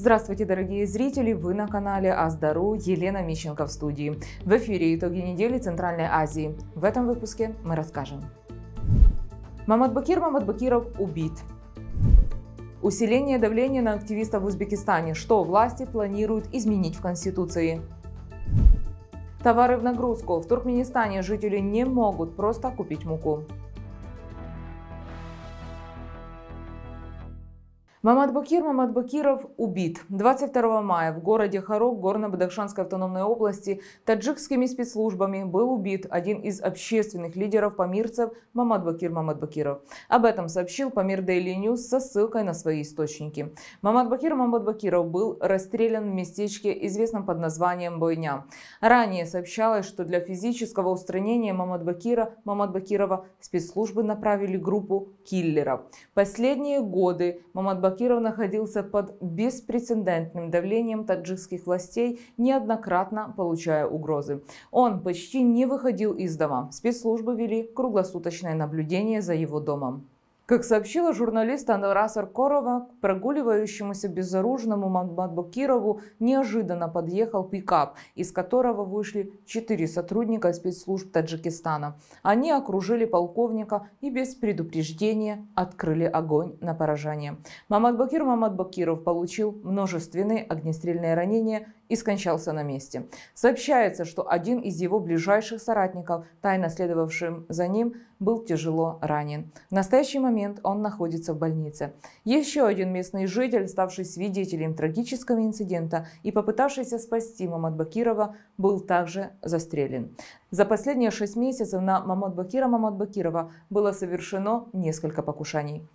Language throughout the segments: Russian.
Здравствуйте, дорогие зрители! Вы на канале Аздару, Елена Мищенко в студии. В эфире итоги недели Центральной Азии. В этом выпуске мы расскажем. Мамадбакир Мамадбакиров убит. Усиление давления на активистов в Узбекистане. Что власти планируют изменить в Конституции? Товары в нагрузку. В Туркменистане жители не могут просто купить муку. Мамад Бакир Мамад Бакиров убит. 22 мая в городе Харок Горно-Бадахшанской автономной области таджикскими спецслужбами был убит один из общественных лидеров памирцев Мамад Бакир Мамад Бакиров. Об этом сообщил Памир дейли Ньюс со ссылкой на свои источники. Мамад Бакир Мамад Бакиров был расстрелян в местечке, известном под названием Бойня. Ранее сообщалось, что для физического устранения Мамад Бакира Мамад Бакирова спецслужбы направили группу киллеров. Последние годы Мамад Бакиров Бакиров находился под беспрецедентным давлением таджикских властей, неоднократно получая угрозы. Он почти не выходил из дома. Спецслужбы вели круглосуточное наблюдение за его домом. Как сообщила журналист Анарас Аркорова, к прогуливающемуся безоружному Мадбакирову неожиданно подъехал пикап, из которого вышли четыре сотрудника спецслужб Таджикистана. Они окружили полковника и без предупреждения открыли огонь на поражение. Мамадбакир Мамадбакиров получил множественные огнестрельные ранения и скончался на месте. Сообщается, что один из его ближайших соратников, тайно следовавшим за ним, был тяжело ранен. В настоящий момент он находится в больнице. Еще один местный житель, ставший свидетелем трагического инцидента и попытавшийся спасти Мамад Бакирова, был также застрелен. За последние шесть месяцев на Мамад Бакира Мамад Бакирова было совершено несколько покушений.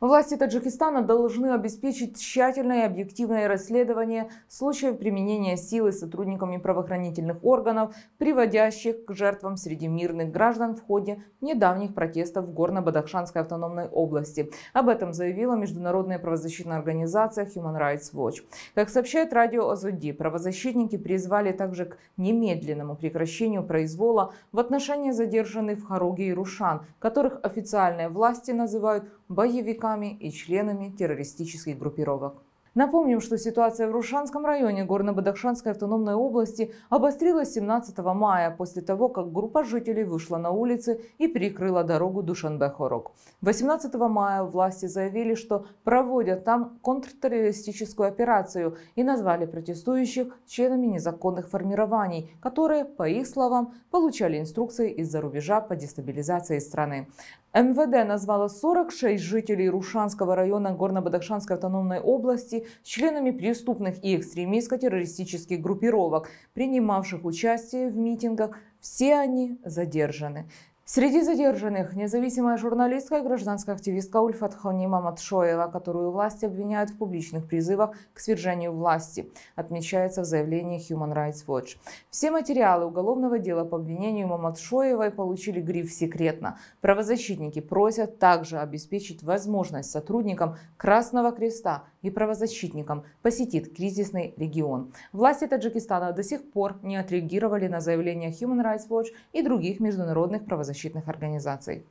Власти Таджикистана должны обеспечить тщательное и объективное расследование случаев применения силы сотрудниками правоохранительных органов, приводящих к жертвам среди мирных граждан в ходе недавних протестов в Горно-Бадахшанской автономной области. Об этом заявила международная правозащитная организация Human Rights Watch. Как сообщает радио Азуди, правозащитники призвали также к немедленному прекращению произвола в отношении задержанных в Харуге и Рушан, которых официальные власти называют боевиками и членами террористических группировок. Напомним, что ситуация в Рушанском районе Горно-Бадахшанской автономной области обострилась 17 мая после того, как группа жителей вышла на улицы и перекрыла дорогу Душанбе-Хорок. 18 мая власти заявили, что проводят там контртеррористическую операцию и назвали протестующих членами незаконных формирований, которые, по их словам, получали инструкции из-за рубежа по дестабилизации страны. МВД назвало 46 жителей Рушанского района Горно-Бадахшанской автономной области членами преступных и экстремистско-террористических группировок, принимавших участие в митингах. Все они задержаны. Среди задержанных независимая журналистка и гражданская активистка Ульфат Ханима Матшоева, которую власти обвиняют в публичных призывах к свержению власти, отмечается в заявлении Human Rights Watch. Все материалы уголовного дела по обвинению Маматшоевой получили гриф «Секретно». Правозащитники просят также обеспечить возможность сотрудникам Красного Креста и правозащитникам, посетит кризисный регион. Власти Таджикистана до сих пор не отреагировали на заявления Human Rights Watch и других международных правозащитных организаций.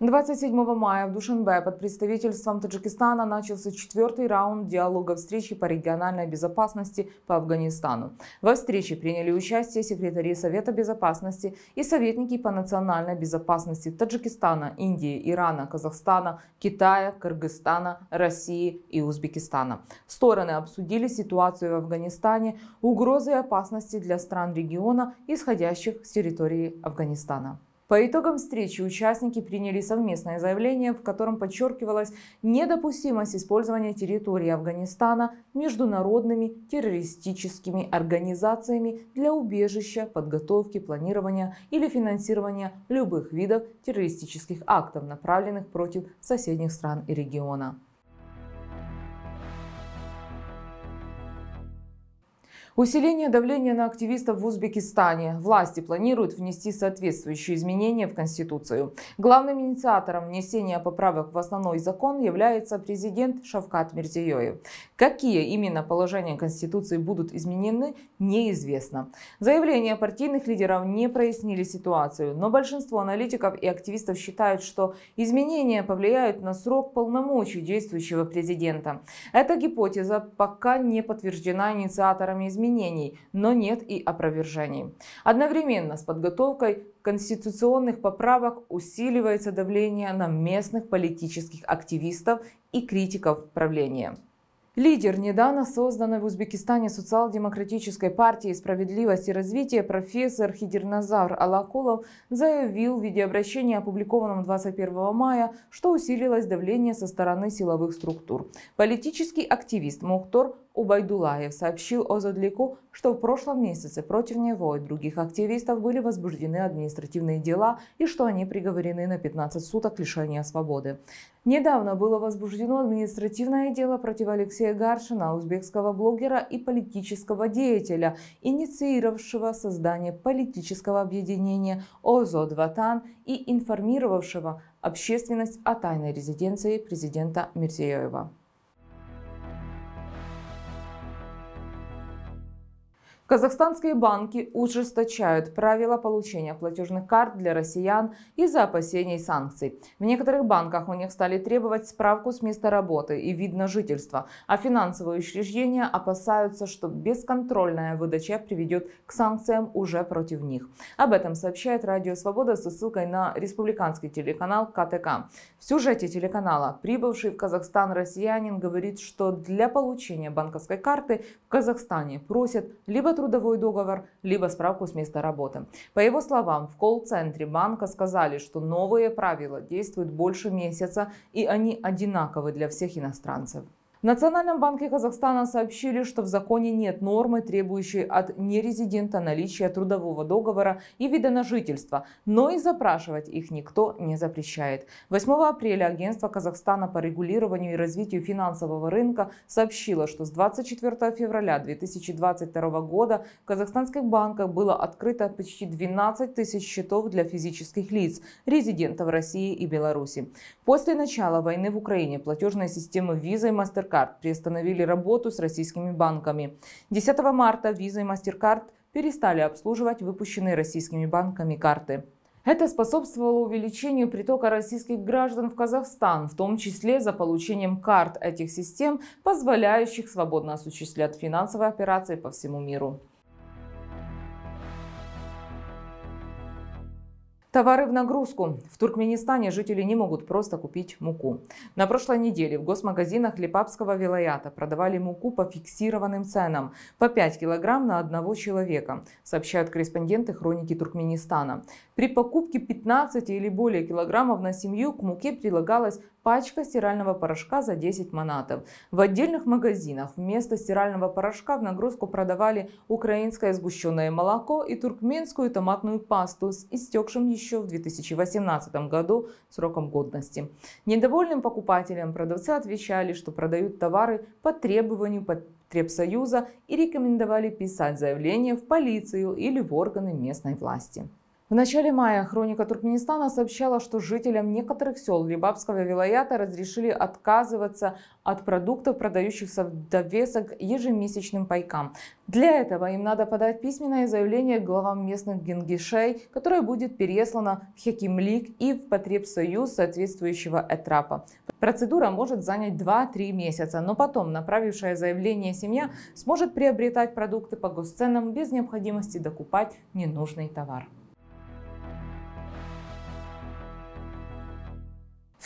27 мая в Душанбе под представительством Таджикистана начался четвертый раунд диалога встречи по региональной безопасности по Афганистану. Во встрече приняли участие секретари Совета безопасности и советники по национальной безопасности Таджикистана, Индии, Ирана, Казахстана, Китая, Кыргызстана, России и Узбекистана. Стороны обсудили ситуацию в Афганистане, угрозы и опасности для стран региона, исходящих с территории Афганистана. По итогам встречи участники приняли совместное заявление, в котором подчеркивалась недопустимость использования территории Афганистана международными террористическими организациями для убежища, подготовки, планирования или финансирования любых видов террористических актов, направленных против соседних стран и региона. Усиление давления на активистов в Узбекистане. Власти планируют внести соответствующие изменения в Конституцию. Главным инициатором внесения поправок в основной закон является президент Шавкат Мирзиёев. Какие именно положения Конституции будут изменены, неизвестно. Заявления партийных лидеров не прояснили ситуацию, но большинство аналитиков и активистов считают, что изменения повлияют на срок полномочий действующего президента. Эта гипотеза пока не подтверждена инициаторами изменений изменений, но нет и опровержений. Одновременно с подготовкой конституционных поправок усиливается давление на местных политических активистов и критиков правления. Лидер недавно созданной в Узбекистане социал-демократической партии «Справедливость и развитие» профессор Хидерназар Алакулов заявил в видеообращении, опубликованном 21 мая, что усилилось давление со стороны силовых структур. Политический активист Мухтор Убайдулаев сообщил о Задлику что в прошлом месяце против него и других активистов были возбуждены административные дела и что они приговорены на 15 суток лишения свободы. Недавно было возбуждено административное дело против Алексея Гаршина, узбекского блогера и политического деятеля, инициировавшего создание политического объединения ОЗО «Дватан» и информировавшего общественность о тайной резиденции президента Мирзиёева. Казахстанские банки ужесточают правила получения платежных карт для россиян из-за опасений санкций. В некоторых банках у них стали требовать справку с места работы и вид на жительство, а финансовые учреждения опасаются, что бесконтрольная выдача приведет к санкциям уже против них. Об этом сообщает Радио Свобода со ссылкой на республиканский телеканал КТК. В сюжете телеканала прибывший в Казахстан россиянин говорит, что для получения банковской карты в Казахстане просят либо трудовой договор, либо справку с места работы. По его словам, в колл-центре банка сказали, что новые правила действуют больше месяца и они одинаковы для всех иностранцев. В Национальном банке Казахстана сообщили, что в законе нет нормы, требующей от нерезидента наличия трудового договора и вида на жительство, но и запрашивать их никто не запрещает. 8 апреля Агентство Казахстана по регулированию и развитию финансового рынка сообщило, что с 24 февраля 2022 года в казахстанских банках было открыто почти 12 тысяч счетов для физических лиц, резидентов России и Беларуси. После начала войны в Украине платежные системы Visa и MasterCard MasterCard приостановили работу с российскими банками. 10 марта Visa и MasterCard перестали обслуживать выпущенные российскими банками карты. Это способствовало увеличению притока российских граждан в Казахстан, в том числе за получением карт этих систем, позволяющих свободно осуществлять финансовые операции по всему миру. Товары в нагрузку. В Туркменистане жители не могут просто купить муку. На прошлой неделе в госмагазинах Липапского вилаята продавали муку по фиксированным ценам – по 5 килограмм на одного человека, сообщают корреспонденты хроники Туркменистана. При покупке 15 или более килограммов на семью к муке прилагалось пачка стирального порошка за 10 манатов. В отдельных магазинах вместо стирального порошка в нагрузку продавали украинское сгущенное молоко и туркменскую томатную пасту с истекшим еще в 2018 году сроком годности. Недовольным покупателям продавцы отвечали, что продают товары по требованию Требсоюза и рекомендовали писать заявление в полицию или в органы местной власти. В начале мая «Хроника Туркменистана» сообщала, что жителям некоторых сел Либабского вилаята разрешили отказываться от продуктов, продающихся в довесок ежемесячным пайкам. Для этого им надо подать письменное заявление главам местных генгишей, которое будет переслано в Хекимлик и в Потребсоюз соответствующего этрапа. Процедура может занять 2-3 месяца, но потом направившая заявление семья сможет приобретать продукты по госценам без необходимости докупать ненужный товар.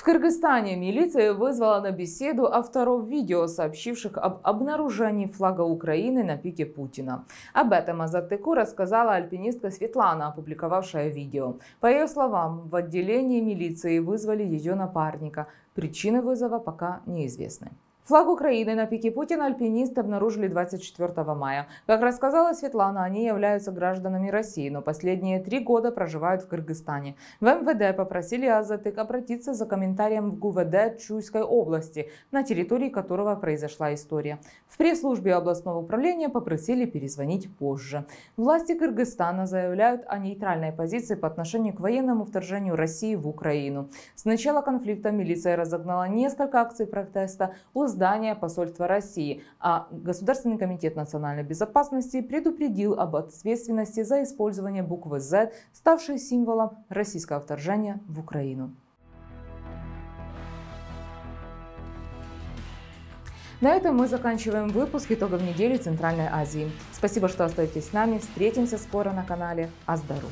В Кыргызстане милиция вызвала на беседу авторов видео, сообщивших об обнаружении флага Украины на пике Путина. Об этом Азаттыку рассказала альпинистка Светлана, опубликовавшая видео. По ее словам, в отделении милиции вызвали ее напарника. Причины вызова пока неизвестны. Флаг Украины на пике Путина альпинисты обнаружили 24 мая. Как рассказала Светлана, они являются гражданами России, но последние три года проживают в Кыргызстане. В МВД попросили Азатык обратиться за комментарием в ГУВД Чуйской области, на территории которого произошла история. В пресс-службе областного управления попросили перезвонить позже. Власти Кыргызстана заявляют о нейтральной позиции по отношению к военному вторжению России в Украину. С начала конфликта милиция разогнала несколько акций протеста, Здание посольства России, а Государственный комитет национальной безопасности предупредил об ответственности за использование буквы Z, ставшей символом российского вторжения в Украину. На этом мы заканчиваем выпуск итогов недели Центральной Азии. Спасибо, что остаетесь с нами. Встретимся скоро на канале Аздару.